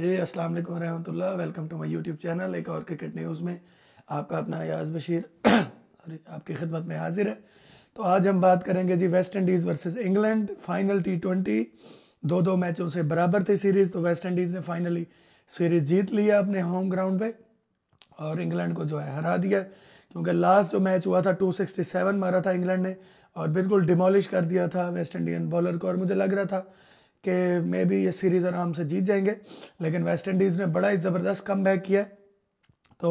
जी अस्सलाम वालेकुम रहमतुल्लाह welcome to my YouTube channel एक और क्रिकेट न्यूज़ में आपका अपना अयाज बशीर आपकी खिदमत में हाजिर है तो आज हम बात करेंगे जी West Indies versus England final T twenty दो दो मैचों से बराबर थी सीरीज़ तो वेस्ट इंडीज़ ने फाइनली सीरीज़ जीत लिया अपने होम ग्राउंड पे और इंग्लैंड को जो है हरा दिया क्योंकि लास्ट जो मैच हुआ था 267 मारा था इंग्लैंड ने और बिल्कुल डिमोलिश कर दिया था वेस्ट इंडियन बॉलर को और मुझे लग रहा था कि मे बी ये सीरीज़ आराम से जीत जाएंगे लेकिन वेस्ट इंडीज़ ने बड़ा ही ज़बरदस्त कम बैक किया तो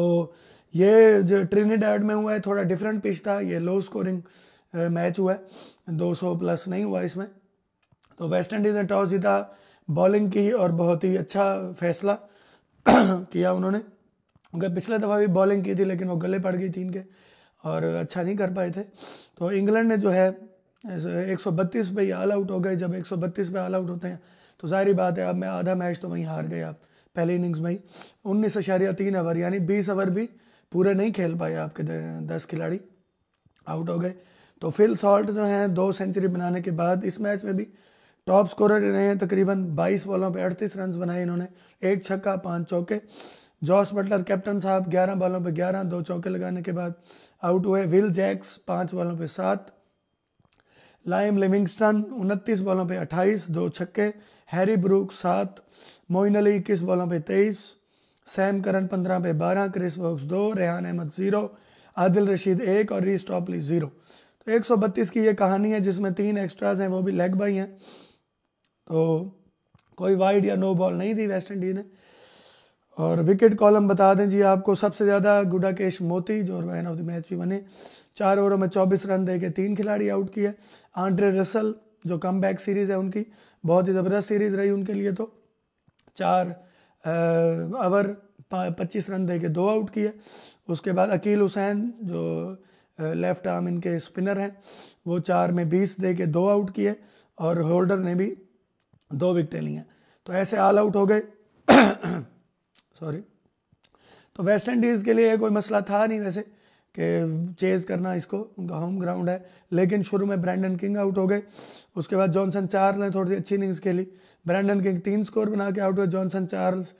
ये जो ट्रिनिडेड में हुआ है थोड़ा डिफरेंट पिच था ये लो स्कोरिंग मैच हुआ है 200 प्लस नहीं हुआ इसमें तो वेस्ट इंडीज़ ने टॉस जीता बॉलिंग की और बहुत ही अच्छा फैसला किया उन्होंने उनके पिछले दफ़ा भी बॉलिंग की थी लेकिन वो गले पड़ गई थी इनके और अच्छा नहीं कर पाए थे तो इंग्लैंड ने जो है एक सौ बत्तीस पे ऑल आउट हो गए जब एक सौ बत्तीस पे ऑल आउट होते हैं तो जाहिर बात है अब मैं आधा मैच तो वहीं हार गए आप पहले इनिंग्स में ही उन्नीस अशारिया तीन ओवर यानी बीस ओवर भी पूरे नहीं खेल पाए आपके दस खिलाड़ी आउट हो गए तो फिल सॉल्ट जो हैं दो सेंचुरी बनाने के बाद इस मैच में भी टॉप स्कोरर रहे हैं तकरीबन 22 बॉलों पर 38 रन बनाए इन्होंने एक छक्का पांच चौके जॉस बटलर कैप्टन साहब 11 बॉलों पर 11 दो चौके लगाने के बाद आउट हुए विल जैक्स पांच बॉलों पर सात लाइम लिविंगस्टन उनतीस बॉलों पे 28 दो छक्के हैरी ब्रूक सात मोइन अली इक्कीस बॉलों पे 23 सैम करन 15 पे 12 क्रिस वॉक्स दो रेहान अहमद ज़ीरो आदिल रशीद एक और री स्टॉपली ज़ीरो तो एक की ये कहानी है जिसमें तीन एक्स्ट्राज हैं वो भी लेग बाई हैं तो कोई वाइड या नो बॉल नहीं थी वेस्ट इंडीज ने और विकेट कॉलम बता दें जी आपको सबसे ज़्यादा गुडाकेश मोती जो मैन ऑफ द मैच भी बने चार ओवरों में चौबीस रन दे के तीन खिलाड़ी आउट किए आंड्रे रसल जो कम बैक सीरीज़ है उनकी बहुत ही ज़बरदस्त सीरीज़ रही उनके लिए तो चार ओवर पच्चीस रन दे के दो आउट किए उसके बाद अकील हुसैन जो लेफ्ट आर्म इनके स्पिनर हैं वो चार में बीस दे के दो आउट किए और होल्डर ने भी दो विकटें ली हैं तो ऐसे ऑल आउट हो गए सॉरी तो वेस्ट इंडीज़ के लिए कोई मसला था नहीं वैसे कि चेज करना इसको उनका होम ग्राउंड है लेकिन शुरू में ब्रैंडन किंग आउट हो गए उसके बाद जॉनसन चार्ल ने थोड़ी सी अच्छी इनिंग्स खेली ब्रैंडन किंग तीन स्कोर बना के आउट हुए जॉनसन चार्ल्स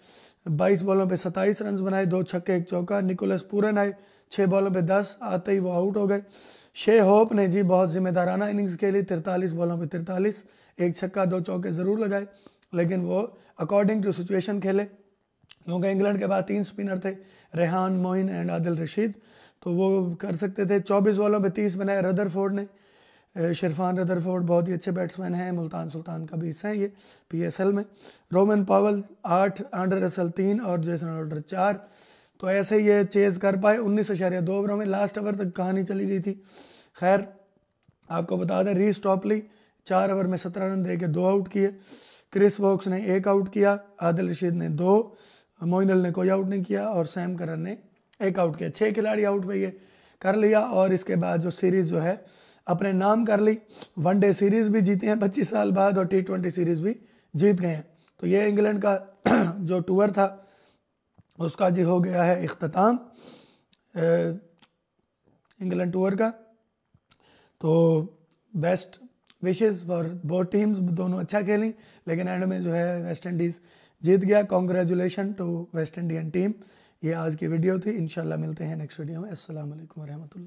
बाईस बॉलों पे सत्ताईस रन बनाए दो छक्के एक चौका निकोलस पूरन आए छः बॉलों पे दस आते ही वो आउट हो गए शे होप ने जी बहुत जिम्मेदाराना इनिंग्स खेली तिरतालीस बॉलों पे तिरतालीस एक छक्का दो चौके ज़रूर लगाए लेकिन वो अकॉर्डिंग टू सिचुएशन खेले क्योंकि इंग्लैंड के बाद तीन स्पिनर थे रेहान मोइन एंड आदिल रशीद तो वो कर सकते थे चौबीस बॉलों में तीस बनाए फोर्ड ने शिरफान फोर्ड बहुत ही अच्छे बैट्समैन हैं मुल्तान सुल्तान का भी हिस्सा है ये पी में रोमन पावल आठ आंडर रसल तीन और जैसन ऑर्डर चार तो ऐसे ये चेज़ कर पाए उन्नीस अशारिया दो ओवरों में लास्ट ओवर तक कहानी चली गई थी खैर आपको बता दें री स्टॉपली चार ओवर में सत्रह रन दे के दो आउट किए क्रिस वॉक्स ने एक आउट किया आदिल रशीद ने दो मोइन अल ने कोई आउट नहीं किया और सैम करन ने एक आउट किया छः खिलाड़ी आउट हुए ये कर लिया और इसके बाद जो सीरीज़ जो है अपने नाम कर ली वनडे सीरीज़ भी जीते हैं पच्चीस साल बाद और टी ट्वेंटी सीरीज़ भी जीत गए हैं तो ये इंग्लैंड का जो टूर था उसका जी हो गया है अख्ताम इंग्लैंड टूर का तो best wishes for both teams दोनों अच्छा खेली लेकिन एंड में जो है वेस्ट इंडीज़ जीत गया congratulation to West Indian team ये आज की वीडियो थी इनशाला मिलते हैं नेक्स्ट वीडियो में असल वरहमल